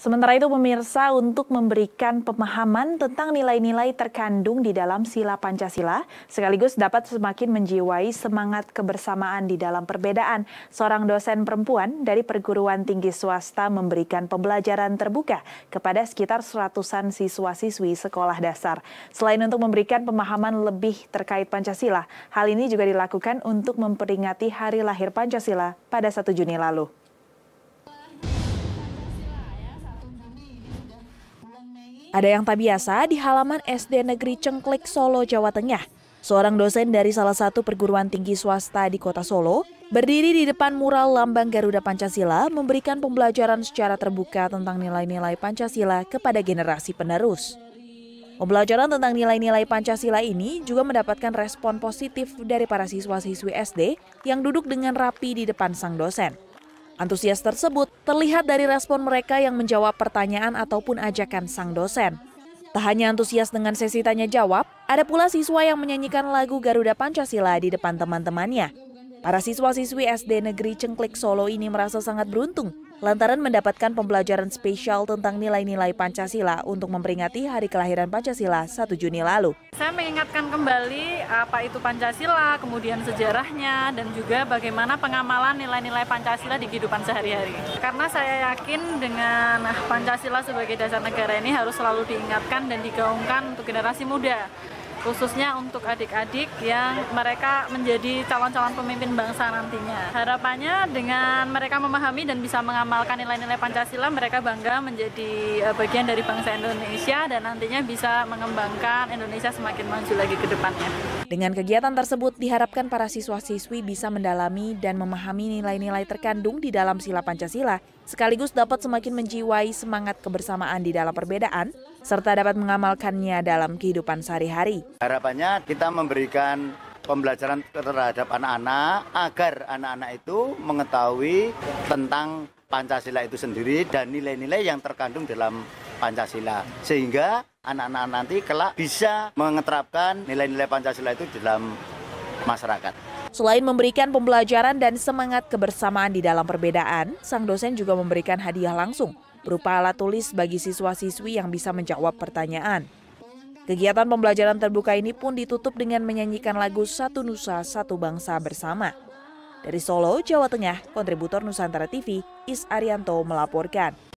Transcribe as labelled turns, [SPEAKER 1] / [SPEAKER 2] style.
[SPEAKER 1] Sementara itu pemirsa untuk memberikan pemahaman tentang nilai-nilai terkandung di dalam sila Pancasila sekaligus dapat semakin menjiwai semangat kebersamaan di dalam perbedaan. Seorang dosen perempuan dari perguruan tinggi swasta memberikan pembelajaran terbuka kepada sekitar seratusan siswa-siswi sekolah dasar. Selain untuk memberikan pemahaman lebih terkait Pancasila, hal ini juga dilakukan untuk memperingati hari lahir Pancasila pada 1 Juni lalu. Ada yang tak biasa di halaman SD Negeri Cengklik Solo, Jawa Tengah. Seorang dosen dari salah satu perguruan tinggi swasta di kota Solo berdiri di depan mural lambang Garuda Pancasila memberikan pembelajaran secara terbuka tentang nilai-nilai Pancasila kepada generasi penerus. Pembelajaran tentang nilai-nilai Pancasila ini juga mendapatkan respon positif dari para siswa-siswi SD yang duduk dengan rapi di depan sang dosen. Antusias tersebut terlihat dari respon mereka yang menjawab pertanyaan ataupun ajakan sang dosen. Tak hanya antusias dengan sesi tanya jawab, ada pula siswa yang menyanyikan lagu Garuda Pancasila di depan teman-temannya. Para siswa-siswi SD Negeri Cengklik Solo ini merasa sangat beruntung lantaran mendapatkan pembelajaran spesial tentang nilai-nilai Pancasila untuk memperingati hari kelahiran Pancasila 1 Juni lalu.
[SPEAKER 2] Saya mengingatkan kembali apa itu Pancasila, kemudian sejarahnya, dan juga bagaimana pengamalan nilai-nilai Pancasila di kehidupan sehari-hari. Karena saya yakin dengan Pancasila sebagai dasar negara ini harus selalu diingatkan dan digaungkan untuk generasi muda khususnya untuk adik-adik yang mereka menjadi calon-calon pemimpin bangsa nantinya. Harapannya dengan mereka memahami dan bisa mengamalkan nilai-nilai Pancasila, mereka bangga menjadi eh, bagian dari bangsa Indonesia dan nantinya bisa mengembangkan Indonesia
[SPEAKER 1] semakin maju lagi ke depannya. Dengan kegiatan tersebut diharapkan para siswa-siswi bisa mendalami dan memahami nilai-nilai terkandung di dalam sila Pancasila, sekaligus dapat semakin menjiwai semangat kebersamaan di dalam perbedaan serta dapat mengamalkannya dalam kehidupan
[SPEAKER 3] sehari-hari. Harapannya kita memberikan pembelajaran terhadap anak-anak agar anak-anak itu mengetahui tentang Pancasila itu sendiri dan nilai-nilai yang terkandung dalam Pancasila. Sehingga anak-anak nanti kelak bisa menerapkan nilai-nilai Pancasila itu dalam masyarakat. Selain memberikan
[SPEAKER 1] pembelajaran dan semangat kebersamaan di dalam perbedaan, sang dosen juga memberikan hadiah langsung berupa alat tulis bagi siswa-siswi yang bisa menjawab pertanyaan. Kegiatan pembelajaran terbuka ini pun ditutup dengan menyanyikan lagu Satu Nusa Satu Bangsa Bersama. Dari Solo, Jawa Tengah, kontributor Nusantara TV, Is Arianto melaporkan.